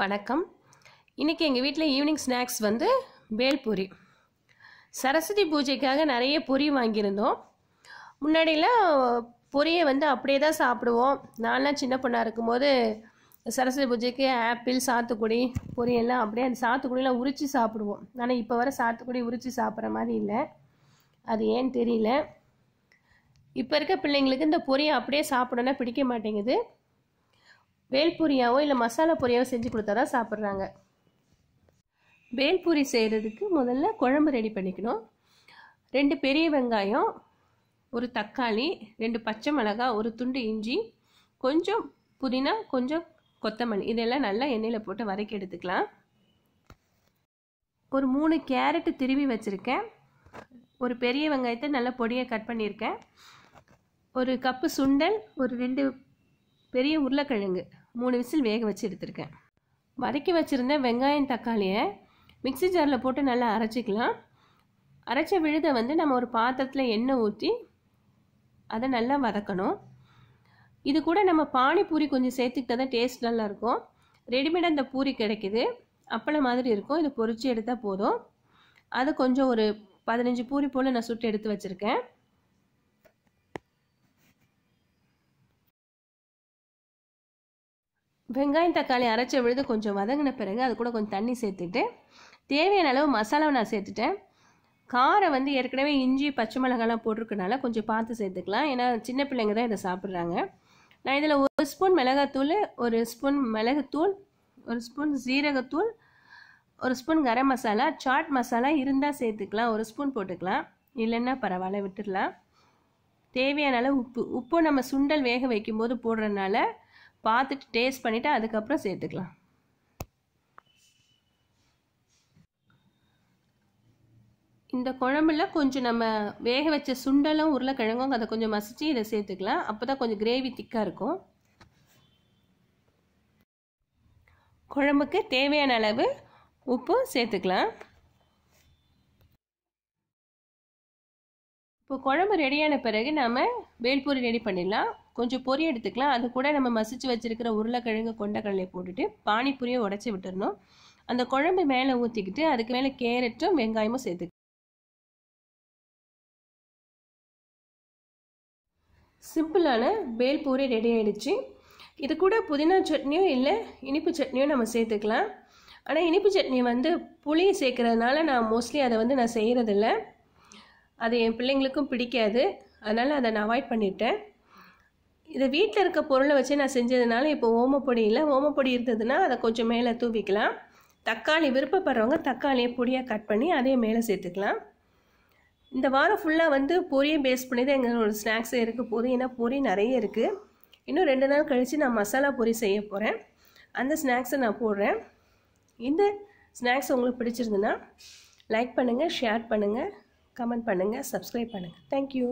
வணக்கம் இன்றைக்கி எங்கள் வீட்டில் ஈவினிங் ஸ்நாக்ஸ் வந்து பேல்பூரி சரஸ்வதி பூஜைக்காக நிறைய பொரி வாங்கியிருந்தோம் முன்னாடியெல்லாம் பொரியை வந்து அப்படியே தான் சாப்பிடுவோம் நான்லாம் சின்ன பொண்ணாக இருக்கும்போது சரஸ்வதி பூஜைக்கு ஆப்பிள் சாத்துக்குடி பொரியெல்லாம் அப்படியே அந்த சாத்துக்குடியெலாம் உரித்து சாப்பிடுவோம் ஆனால் இப்போ வர சாத்துக்குடி உரித்து சாப்பிட்ற மாதிரி இல்லை அது ஏன்னு தெரியல இப்போ இருக்க பிள்ளைங்களுக்கு இந்த பொரியை அப்படியே சாப்பிடணுன்னா பிடிக்க மாட்டேங்குது வேல்பூரியாவோ இல்லை மசாலா பொரியாவோ செஞ்சு கொடுத்தா தான் சாப்பிட்றாங்க வேல்பூரி செய்கிறதுக்கு முதல்ல குழம்பு ரெடி பண்ணிக்கணும் ரெண்டு பெரிய வெங்காயம் ஒரு தக்காளி ரெண்டு பச்சை மிளகா ஒரு துண்டு இஞ்சி கொஞ்சம் புதினா கொஞ்சம் கொத்தமல்லி இதெல்லாம் நல்லா எண்ணெயில் போட்டு வதக்கி எடுத்துக்கலாம் ஒரு மூணு கேரட்டு திருவி வச்சுருக்கேன் ஒரு பெரிய வெங்காயத்தை நல்லா பொடியை கட் பண்ணியிருக்கேன் ஒரு கப்பு சுண்டல் ஒரு ரெண்டு பெரிய உருளைக்கிழங்கு மூணு விசில் வேக வச்சு எடுத்திருக்கேன் வதக்கி வச்சுருந்த வெங்காயம் தக்காளியை மிக்சி ஜாரில் போட்டு நல்லா அரைச்சிக்கலாம் அரைச்ச விழுதை வந்து நம்ம ஒரு பாத்திரத்தில் எண்ணெய் ஊற்றி அதை நல்லா வதக்கணும் இது கூட நம்ம பானிபூரி கொஞ்சம் சேர்த்துக்கிட்டால் தான் டேஸ்ட் நல்லாயிருக்கும் ரெடிமேடாக இந்த பூரி கிடைக்கிது அப்பளம் மாதிரி இருக்கும் இதை பொறிச்சு எடுத்தால் போதும் அதை கொஞ்சம் ஒரு பதினஞ்சு பூரி போல் நான் சுட்டு எடுத்து வச்சுருக்கேன் வெங்காயம் தக்காளி அரைச்ச விழுது கொஞ்சம் வதங்கின பிறகு அது கூட கொஞ்சம் தண்ணி சேர்த்துட்டு தேவையான அளவு மசாலாவை நான் சேர்த்துட்டேன் காரம் வந்து ஏற்கனவே இஞ்சி பச்சை மிளகாலாம் போட்டிருக்கனால கொஞ்சம் பார்த்து சேர்த்துக்கலாம் ஏன்னா சின்ன பிள்ளைங்க தான் இதை சாப்பிட்றாங்க நான் இதில் ஒரு ஸ்பூன் மிளகாத்தூள் ஒரு ஸ்பூன் மிளகுத்தூள் ஒரு ஸ்பூன் ஜீரகத்தூள் ஒரு ஸ்பூன் கரம் மசாலா சாட் மசாலா இருந்தால் சேர்த்துக்கலாம் ஒரு ஸ்பூன் போட்டுக்கலாம் இல்லைன்னா பரவாயில்ல விட்டுடலாம் தேவையான அளவு உப்பு உப்பு நம்ம சுண்டல் வேக வைக்கும்போது போடுறதுனால பார்த்துட்டு டேஸ்ட் பண்ணிவிட்டு அதுக்கப்புறம் சேர்த்துக்கலாம் இந்த குழம்புல கொஞ்சம் நம்ம வேக வச்ச சுண்டலும் உருளைக்கிழங்கும் அதை கொஞ்சம் மசித்து இதை சேர்த்துக்கலாம் அப்போ தான் கொஞ்சம் கிரேவி திக்காக இருக்கும் குழம்புக்கு தேவையான அளவு உப்பு சேர்த்துக்கலாம் இப்போ குழம்பு ரெடியான பிறகு நம்ம வேல்பூரி ரெடி பண்ணிடலாம் கொஞ்சம் பொறி எடுத்துக்கலாம் அது கூட நம்ம மசிச்சு வச்சுருக்கிற உருளைக்கிழங்கு கொண்டக்கடலை போட்டுட்டு பானிபூரியை உடச்சி விட்டுடணும் அந்த குழம்பு மேலே ஊற்றிக்கிட்டு அதுக்கு மேலே கேரட்டும் வெங்காயமும் சேர்த்து சிம்பிளான வேல்பூரி ரெடி ஆகிடுச்சு இது கூட புதினா சட்னியோ இல்லை இனிப்பு சட்னியோ நம்ம சேர்த்துக்கலாம் ஆனால் இனிப்பு சட்னி வந்து புளியை சேர்க்குறதுனால நான் மோஸ்ட்லி அதை வந்து நான் செய்கிறதில்ல அது என் பிள்ளைங்களுக்கும் பிடிக்காது அதனால் அதை நான் அவாய்ட் பண்ணிட்டேன் இதை வீட்டில் இருக்க பொருளை வச்சு நான் செஞ்சதுனால இப்போ ஓமப்பொடி இல்லை ஓமப்பொடி இருந்ததுன்னா அதை கொஞ்சம் மேலே தூவிக்கலாம் தக்காளி விருப்பப்படுறவங்க தக்காளியை பொடியாக கட் பண்ணி அதையும் மேலே சேர்த்துக்கலாம் இந்த வாரம் ஃபுல்லாக வந்து பொரியை பேஸ் பண்ணி தான் எங்களோட ஸ்நாக்ஸே இருக்க போகுது ஏன்னா பொரி நிறைய இருக்குது இன்னும் ரெண்டு நாள் கழித்து நான் மசாலா பொரி செய்ய போகிறேன் அந்த ஸ்நாக்ஸை நான் போடுறேன் இந்த ஸ்நாக்ஸ் உங்களுக்கு பிடிச்சிருந்துன்னா லைக் பண்ணுங்கள் ஷேர் பண்ணுங்கள் கமெண்ட் பண்ணுங்கள் சப்ஸ்கிரைப் பண்ணுங்கள் தேங்க்யூ